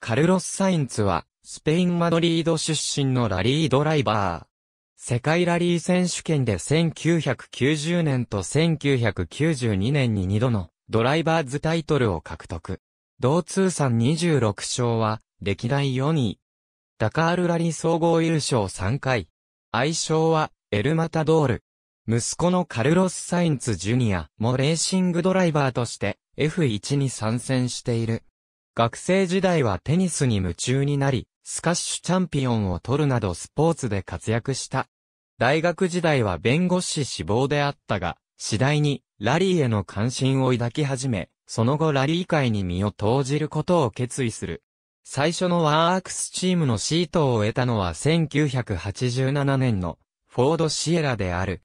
カルロス・サインツは、スペイン・マドリード出身のラリードライバー。世界ラリー選手権で1990年と1992年に2度のドライバーズタイトルを獲得。同通算26勝は、歴代4位。ダカールラリー総合優勝3回。愛称は、エルマタドール。息子のカルロス・サインツ・ジュニアもレーシングドライバーとして F1 に参戦している。学生時代はテニスに夢中になり、スカッシュチャンピオンを取るなどスポーツで活躍した。大学時代は弁護士志望であったが、次第にラリーへの関心を抱き始め、その後ラリー界に身を投じることを決意する。最初のワークスチームのシートを得たのは1987年のフォードシエラである。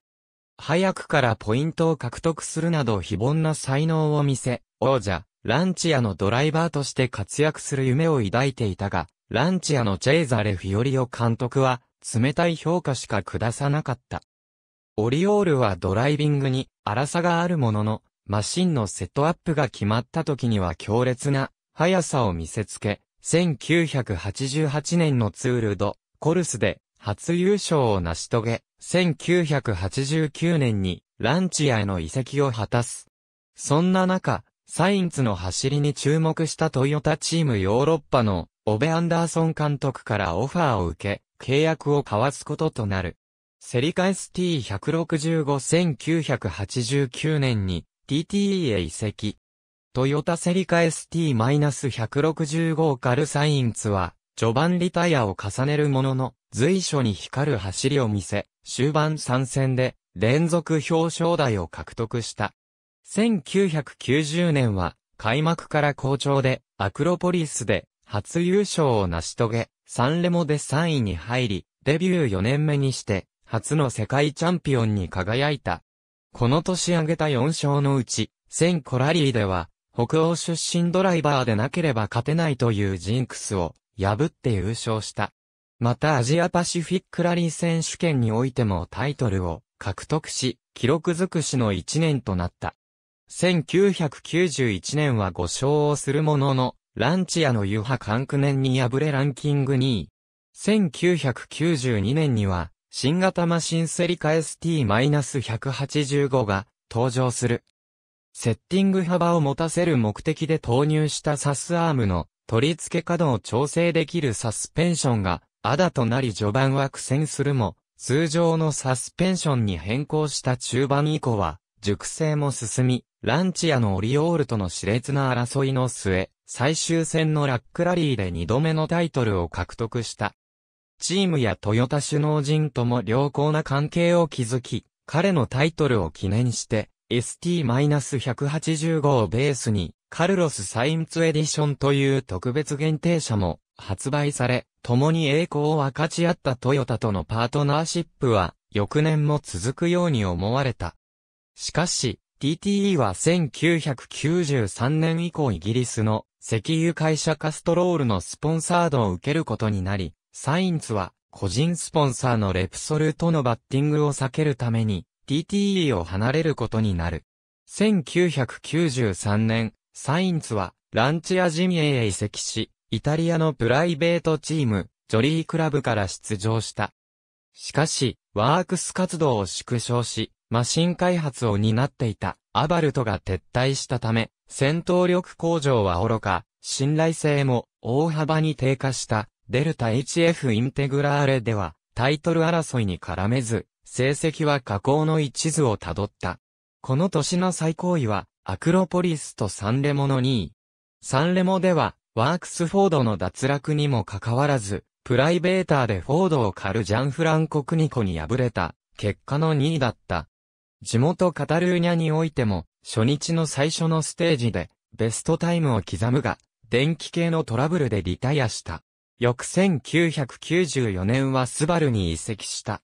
早くからポイントを獲得するなど非凡な才能を見せ、王者、ランチアのドライバーとして活躍する夢を抱いていたが、ランチアのチェイザレ・フィオリオ監督は、冷たい評価しか下さなかった。オリオールはドライビングに荒さがあるものの、マシンのセットアップが決まった時には強烈な速さを見せつけ、1988年のツールド、コルスで初優勝を成し遂げ、1989年にランチアへの移籍を果たす。そんな中、サインツの走りに注目したトヨタチームヨーロッパのオベ・アンダーソン監督からオファーを受け、契約を交わすこととなる。セリカ ST165-1989 年に TTE へ移籍。トヨタセリカ ST-165 カルサインツは、序盤リタイアを重ねるものの、随所に光る走りを見せ、終盤3戦で、連続表彰台を獲得した。1990年は開幕から好調で、アクロポリスで初優勝を成し遂げ、サンレモで3位に入り、デビュー4年目にして、初の世界チャンピオンに輝いた。この年挙げた4勝のうち、1000コラリーでは、北欧出身ドライバーでなければ勝てないというジンクスを破って優勝した。またアジアパシフィックラリー選手権においてもタイトルを獲得し、記録尽くしの1年となった。1991年は5勝をするものの、ランチアのユハ・カンクに敗れランキング2位。1992年には、新型マシンセリカ ST-185 が登場する。セッティング幅を持たせる目的で投入したサスアームの取り付け角を調整できるサスペンションが、アダとなり序盤は苦戦するも、通常のサスペンションに変更した中盤以降は、熟成も進み、ランチアのオリオールとの熾烈な争いの末、最終戦のラックラリーで2度目のタイトルを獲得した。チームやトヨタ首脳陣とも良好な関係を築き、彼のタイトルを記念して、ST-185 をベースに、カルロス・サインツエディションという特別限定車も発売され、共に栄光を分かち合ったトヨタとのパートナーシップは、翌年も続くように思われた。しかし、TTE は1993年以降イギリスの石油会社カストロールのスポンサードを受けることになり、サインツは個人スポンサーのレプソルとのバッティングを避けるために TTE を離れることになる。1993年、サインツはランチアジミエへ移籍し、イタリアのプライベートチーム、ジョリークラブから出場した。しかし、ワークス活動を縮小し、マシン開発を担っていたアバルトが撤退したため、戦闘力向上は愚か、信頼性も大幅に低下したデルタ HF インテグラーレではタイトル争いに絡めず、成績は下降の一途をたどった。この年の最高位はアクロポリスとサンレモの2位。サンレモではワークスフォードの脱落にもかかわらず、プライベーターでフォードを狩るジャンフランコ・クニコに敗れた、結果の2位だった。地元カタルーニャにおいても、初日の最初のステージで、ベストタイムを刻むが、電気系のトラブルでリタイアした。翌1994年はスバルに移籍した。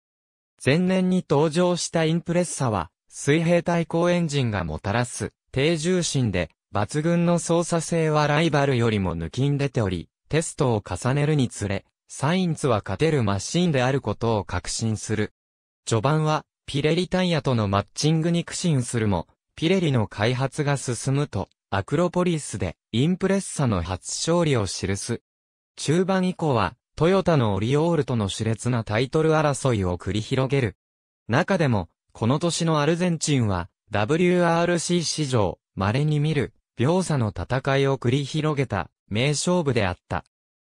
前年に登場したインプレッサは、水平対向エンジンがもたらす、低重心で、抜群の操作性はライバルよりも抜きん出ており、テストを重ねるにつれ、サインツは勝てるマシンであることを確信する。序盤は、ピレリタイヤとのマッチングに苦心するも、ピレリの開発が進むと、アクロポリスでインプレッサの初勝利を記す。中盤以降は、トヨタのオリオールとの熾烈なタイトル争いを繰り広げる。中でも、この年のアルゼンチンは、WRC 史上、稀に見る、秒差の戦いを繰り広げた、名勝負であった。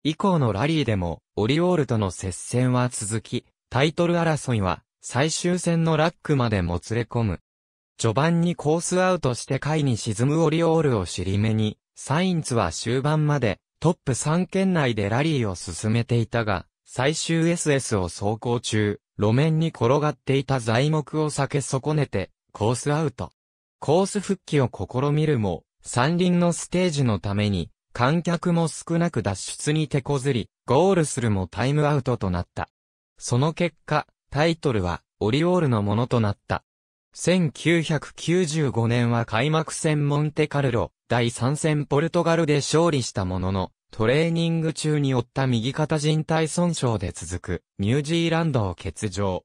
以降のラリーでもオリオールとの接戦は続き、タイトル争いは最終戦のラックまでもつれ込む。序盤にコースアウトして下位に沈むオリオールを尻目に、サインツは終盤までトップ3圏内でラリーを進めていたが、最終 SS を走行中、路面に転がっていた材木を避け損ねて、コースアウト。コース復帰を試みるも、山林のステージのために、観客も少なく脱出に手こずり、ゴールするもタイムアウトとなった。その結果、タイトルはオリオールのものとなった。1995年は開幕戦モンテカルロ、第3戦ポルトガルで勝利したものの、トレーニング中に負った右肩人体損傷で続く、ニュージーランドを欠場。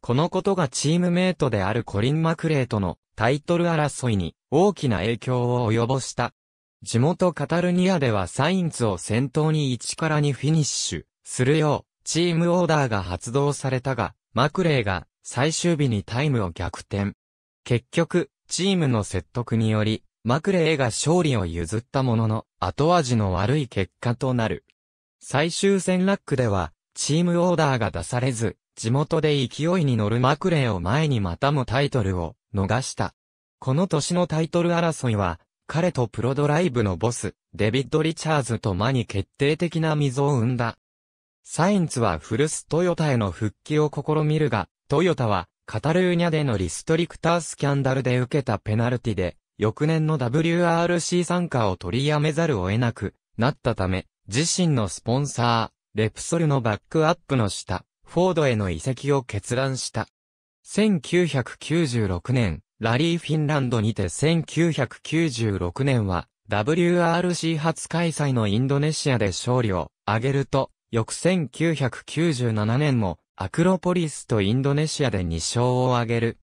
このことがチームメイトであるコリン・マクレーとのタイトル争いに大きな影響を及ぼした。地元カタルニアではサインツを先頭に1から2フィニッシュするようチームオーダーが発動されたが、マクレーが最終日にタイムを逆転。結局、チームの説得により、マクレーが勝利を譲ったものの、後味の悪い結果となる。最終戦ラックでは、チームオーダーが出されず、地元で勢いに乗るマクレーを前にまたもタイトルを逃した。この年のタイトル争いは、彼とプロドライブのボス、デビッド・リチャーズと間に決定的な溝を生んだ。サインツは古ストヨタへの復帰を試みるが、トヨタはカタルーニャでのリストリクタースキャンダルで受けたペナルティで、翌年の WRC 参加を取りやめざるを得なくなったため、自身のスポンサー、レプソルのバックアップの下、フォードへの移籍を決断した。1996年、ラリーフィンランドにて1996年は WRC 初開催のインドネシアで勝利を挙げると、翌1997年もアクロポリスとインドネシアで2勝を挙げる。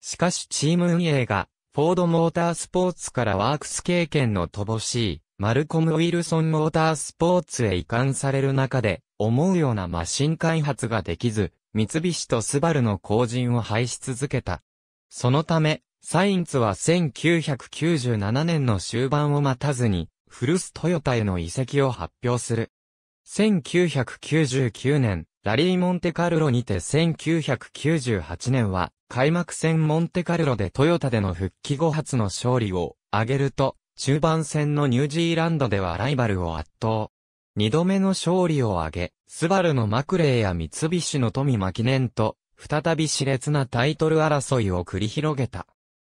しかしチーム運営がフォードモータースポーツからワークス経験の乏しいマルコム・ウィルソン・モータースポーツへ移管される中で思うようなマシン開発ができず、三菱とスバルの後陣を廃し続けた。そのため、サインツは1997年の終盤を待たずに、古ストヨタへの移籍を発表する。1999年、ラリー・モンテカルロにて1998年は、開幕戦モンテカルロでトヨタでの復帰後初の勝利を挙げると、中盤戦のニュージーランドではライバルを圧倒。二度目の勝利を挙げ、スバルのマクレーや三菱の富巻年と、再び熾烈なタイトル争いを繰り広げた。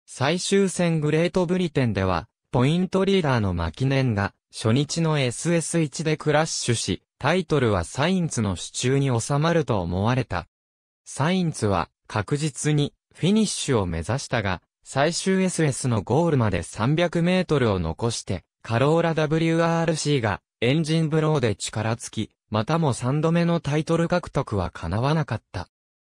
最終戦グレートブリテンでは、ポイントリーダーのマキネンが、初日の SS1 でクラッシュし、タイトルはサインツの手中に収まると思われた。サインツは、確実に、フィニッシュを目指したが、最終 SS のゴールまで300メートルを残して、カローラ WRC が、エンジンブローで力尽き、またも3度目のタイトル獲得は叶わなかった。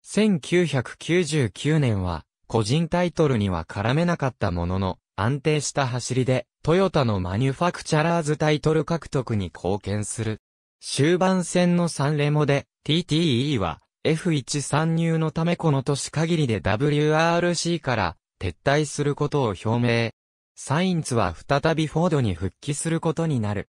1999年は、個人タイトルには絡めなかったものの、安定した走りで、トヨタのマニュファクチャラーズタイトル獲得に貢献する。終盤戦の3レモで、TTE は、F1 参入のためこの年限りで WRC から撤退することを表明。サインツは再びフォードに復帰することになる。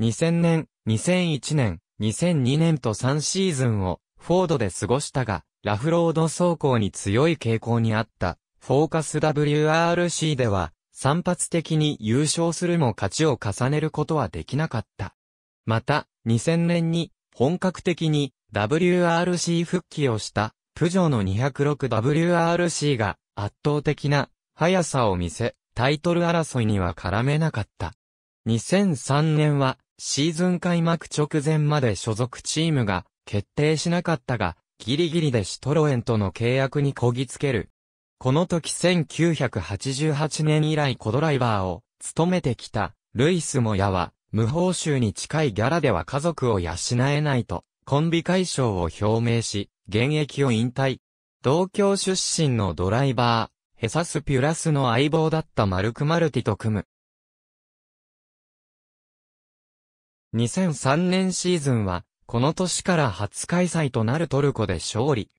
2000年、2001年、2002年と3シーズンをフォードで過ごしたが、ラフロード走行に強い傾向にあった、フォーカス WRC では、散発的に優勝するも勝ちを重ねることはできなかった。また、2000年に本格的に WRC 復帰をしたプジョーの 206WRC が圧倒的な速さを見せ、タイトル争いには絡めなかった。2003年はシーズン開幕直前まで所属チームが決定しなかったが、ギリギリでシトロエンとの契約にこぎつける。この時1988年以来コドライバーを務めてきたルイス・モヤは無報酬に近いギャラでは家族を養えないとコンビ解消を表明し現役を引退。同郷出身のドライバー、ヘサス・ピュラスの相棒だったマルク・マルティと組む。2003年シーズンはこの年から初開催となるトルコで勝利。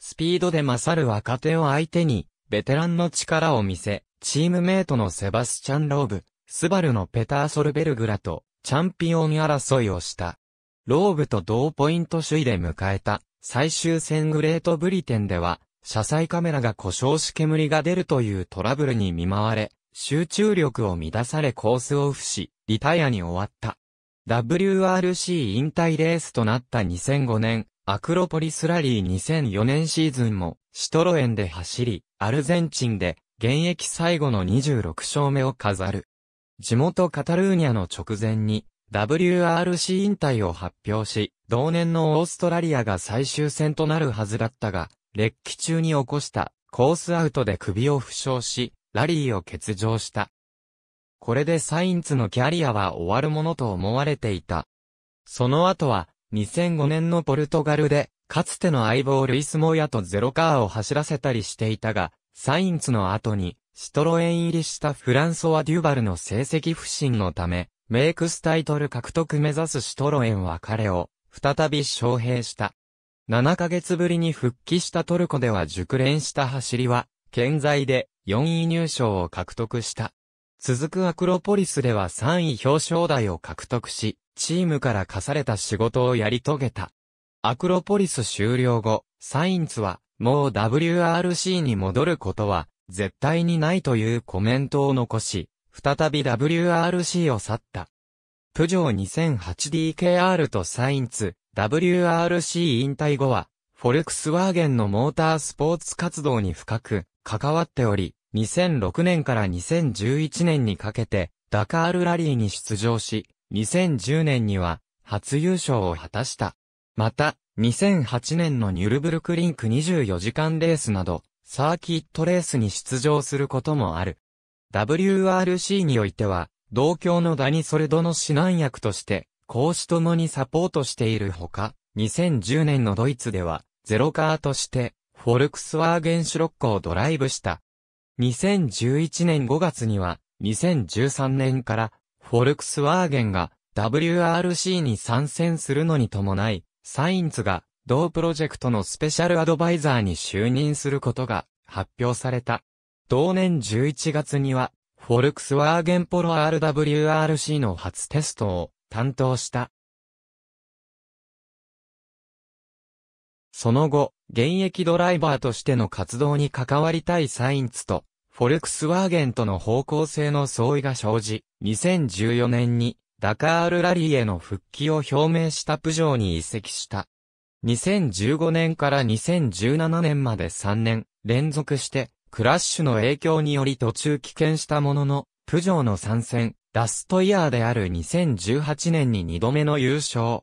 スピードで勝る若手を相手に、ベテランの力を見せ、チームメイトのセバスチャン・ローブ、スバルのペター・ソルベルグラと、チャンピオン争いをした。ローブと同ポイント首位で迎えた、最終戦グレートブリテンでは、車載カメラが故障し煙が出るというトラブルに見舞われ、集中力を乱されコースをフし、リタイアに終わった。WRC 引退レースとなった2005年、アクロポリスラリー2004年シーズンも、シトロエンで走り、アルゼンチンで、現役最後の26勝目を飾る。地元カタルーニャの直前に、WRC 引退を発表し、同年のオーストラリアが最終戦となるはずだったが、列記中に起こした、コースアウトで首を負傷し、ラリーを欠場した。これでサインツのキャリアは終わるものと思われていた。その後は、2005年のポルトガルで、かつての相棒ルイス・モヤとゼロカーを走らせたりしていたが、サインツの後に、シトロエン入りしたフランソワ・デュバルの成績不振のため、メイクスタイトル獲得目指すシトロエンは彼を、再び招聘した。7ヶ月ぶりに復帰したトルコでは熟練した走りは、健在で4位入賞を獲得した。続くアクロポリスでは3位表彰台を獲得し、チームから課された仕事をやり遂げた。アクロポリス終了後、サインツは、もう WRC に戻ることは、絶対にないというコメントを残し、再び WRC を去った。プジョー 2008DKR とサインツ、WRC 引退後は、フォルクスワーゲンのモータースポーツ活動に深く関わっており、2006年から2011年にかけて、ダカールラリーに出場し、2010年には、初優勝を果たした。また、2008年のニュルブルクリンク24時間レースなど、サーキットレースに出場することもある。WRC においては、同郷のダニソルドの指南役として、講師ともにサポートしているほか、2010年のドイツでは、ゼロカーとして、フォルクスワーゲンシュロックをドライブした。2011年5月には、2013年から、フォルクスワーゲンが WRC に参戦するのに伴い、サインズが同プロジェクトのスペシャルアドバイザーに就任することが発表された。同年11月には、フォルクスワーゲンポロ RWRC の初テストを担当した。その後、現役ドライバーとしての活動に関わりたいサインツと、フォルクスワーゲンとの方向性の相違が生じ、2014年にダカールラリーへの復帰を表明したプジョーに移籍した。2015年から2017年まで3年連続してクラッシュの影響により途中棄権したものの、プジョーの参戦、ラストイヤーである2018年に2度目の優勝。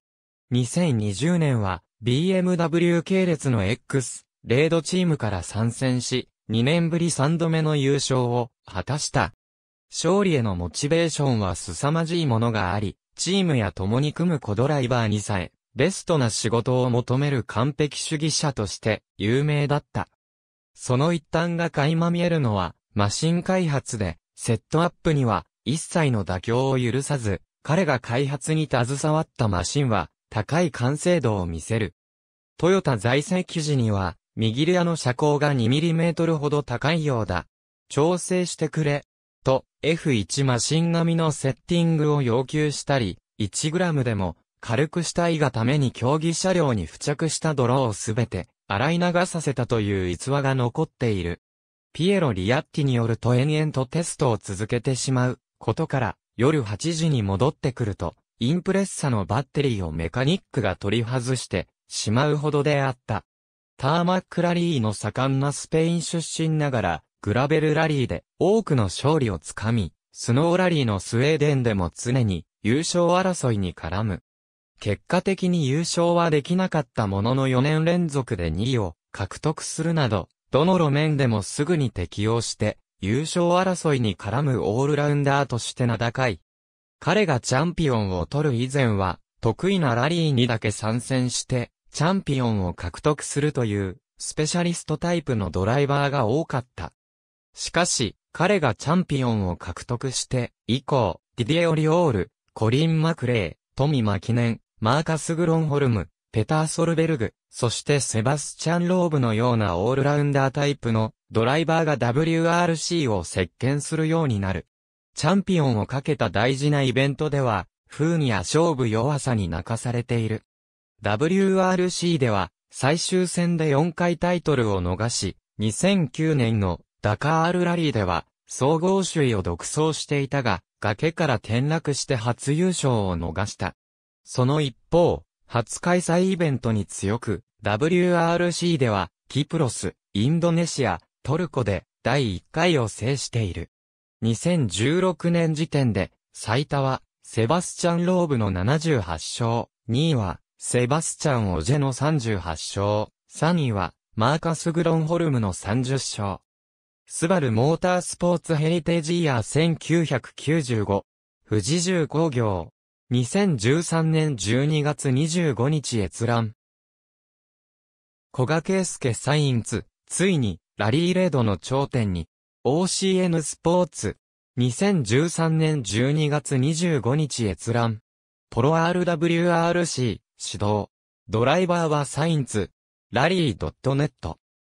2020年は BMW 系列の X、レードチームから参戦し、2年ぶり3度目の優勝を果たした。勝利へのモチベーションは凄まじいものがあり、チームや共に組む小ドライバーにさえ、ベストな仕事を求める完璧主義者として有名だった。その一端が垣間見えるのは、マシン開発で、セットアップには一切の妥協を許さず、彼が開発に携わったマシンは、高い完成度を見せる。トヨタ財政記事には、右レアの車高が 2mm ほど高いようだ。調整してくれ。と、F1 マシン並みのセッティングを要求したり、1g でも軽くしたいがために競技車両に付着した泥をすべて洗い流させたという逸話が残っている。ピエロ・リアッティによると延々とテストを続けてしまうことから、夜8時に戻ってくると、インプレッサのバッテリーをメカニックが取り外してしまうほどであった。ターマックラリーの盛んなスペイン出身ながら、グラベルラリーで多くの勝利をつかみ、スノーラリーのスウェーデンでも常に優勝争いに絡む。結果的に優勝はできなかったものの4年連続で2位を獲得するなど、どの路面でもすぐに適応して、優勝争いに絡むオールラウンダーとして名高い。彼がチャンピオンを取る以前は、得意なラリーにだけ参戦して、チャンピオンを獲得するという、スペシャリストタイプのドライバーが多かった。しかし、彼がチャンピオンを獲得して、以降、ディディエオ・リオール、コリン・マクレー、トミ・マキネン、マーカス・グロンホルム、ペター・ソルベルグ、そしてセバスチャン・ローブのようなオールラウンダータイプのドライバーが WRC を席巻するようになる。チャンピオンをかけた大事なイベントでは、不運や勝負弱さに泣かされている。WRC では、最終戦で4回タイトルを逃し、2009年のダカールラリーでは、総合首位を独走していたが、崖から転落して初優勝を逃した。その一方、初開催イベントに強く、WRC では、キプロス、インドネシア、トルコで第1回を制している。2016年時点で、最多は、セバスチャン・ローブの78勝、2位は、セバスチャン・オジェの38勝、3位は、マーカス・グロンホルムの30勝。スバルモータースポーツヘリテージイヤー1995、富士重工業、2013年12月25日閲覧。小賀圭介サインツ、ついに、ラリーレードの頂点に。OCN スポーツ。2013年12月25日閲覧。ポロ RWRC、指導。ドライバーはサインツ。ラリー .net。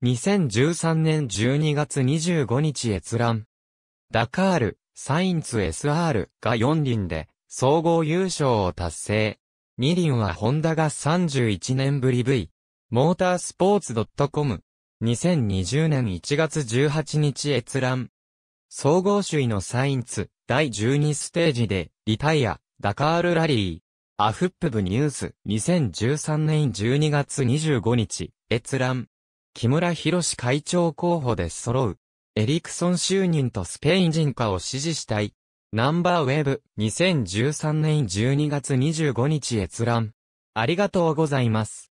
2013年12月25日閲覧。ダカール、サインツ SR が4輪で、総合優勝を達成。2輪はホンダが31年ぶり V。モータースポーツ .com。2020年1月18日閲覧。総合首位のサインツ、第12ステージで、リタイア、ダカールラリー。アフップブニュース、2013年12月25日、閲覧。木村博会長候補で揃う。エリクソン就任とスペイン人化を支持したい。ナンバーウェブ、2013年12月25日閲覧。ありがとうございます。